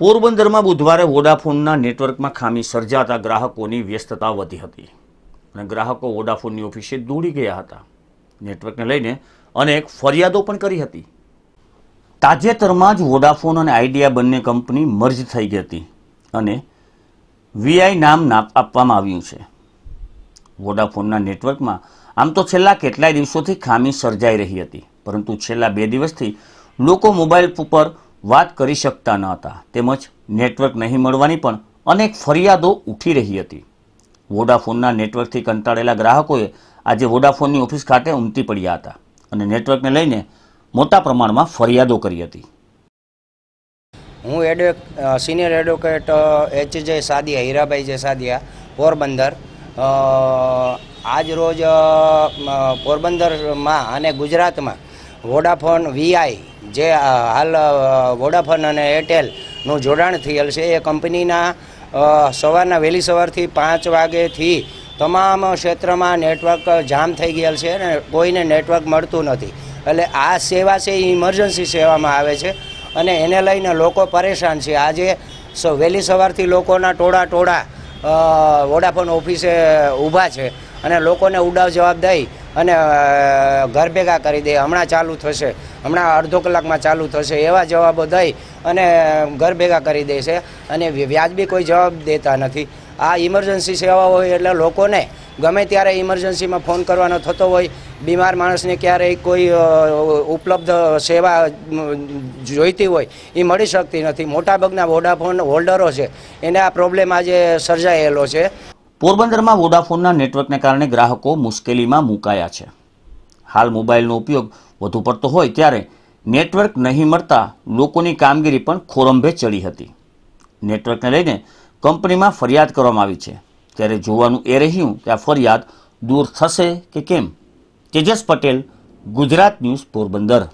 પોરબંદરમાં બુધવારે વોડાફોનના નેટવર્કમાં ખામી સર્જાતા ગ્રાહકોની વ્યસ્તતા વધી હતી અને ગ્રાહકો વોડાફોનની ઓફિસે દોડી ગયા હતા નેટવર્કને લઈને અનેક ફરિયાદો પણ કરી હતી તાજેતરમાં જ વોડાફોન અને આઈડિયા બંને કંપની મર્જ થઈ ગઈ હતી અને વીઆઈ નામ આપવામાં આવ્યું છે વોડાફોનના નેટવર્કમાં આમ તો છેલ્લા કેટલાય દિવસોથી ખામી સર્જાઈ રહી હતી પરંતુ છેલ્લા બે દિવસથી લોકો મોબાઈલ ઉપર વાત કરી શકતા ન હતા તેમજ નેટવર્ક નહીં મળવાની પણ અનેક ફરિયાદો ઉઠી રહી હતી વોડાફોનના નેટવર્કથી કંટાળેલા ગ્રાહકોએ આજે વોડાફોનની ઓફિસ ખાતે ઉમટી પડ્યા હતા અને નેટવર્કને લઈને મોટા પ્રમાણમાં ફરિયાદો કરી હતી હું એડવે સિનિયર એડવોકેટ એચ જે સાદિયા હીરાભાઈ જે સાદિયા પોરબંદર આજ રોજ પોરબંદરમાં અને ગુજરાતમાં વોડાફોન વીઆઈ જે હાલ વોડાફોન અને એરટેલનું જોડાણ થયેલ છે એ કંપનીના સવારના વહેલી સવારથી પાંચ વાગેથી તમામ ક્ષેત્રમાં નેટવર્ક જામ થઈ ગયેલ છે અને કોઈને નેટવર્ક મળતું નથી એટલે આ સેવા છે એ ઇમરજન્સી સેવામાં આવે છે અને એને લઈને લોકો પરેશાન છે આજે વહેલી સવારથી લોકોના ટોળા ટોળા વોડાફોન ઓફિસે ઊભા છે અને લોકોને ઉડાવ જવાબદારી અને ઘર ભેગા કરી દે હમણાં ચાલુ થશે હમણાં અડધો કલાકમાં ચાલુ થશે એવા જવાબો દઈ અને ઘર ભેગા કરી દે છે અને વ્યાજબી કોઈ જવાબ દેતા નથી આ ઇમરજન્સી સેવાઓ હોય એટલે લોકોને ગમે ત્યારે ઇમરજન્સીમાં ફોન કરવાનો થતો હોય બીમાર માણસને ક્યારેય કોઈ ઉપલબ્ધ સેવા જોઈતી હોય એ મળી શકતી નથી મોટાભાગના વોડાફોન હોલ્ડરો છે એને આ પ્રોબ્લેમ આજે સર્જાયેલો છે પોરબંદરમાં વોડાફોનના નેટવર્કને કારણે ગ્રાહકો મુશ્કેલીમાં મુકાયા છે હાલ મોબાઈલનો ઉપયોગ વધુ પડતો હોય ત્યારે નેટવર્ક નહીં મળતા લોકોની કામગીરી પણ ખોરંભે ચડી હતી નેટવર્કને લઈને કંપનીમાં ફરિયાદ કરવામાં આવી છે ત્યારે જોવાનું એ રહ્યું કે આ ફરિયાદ દૂર થશે કે કેમ તેજસ પટેલ ગુજરાત ન્યૂઝ પોરબંદર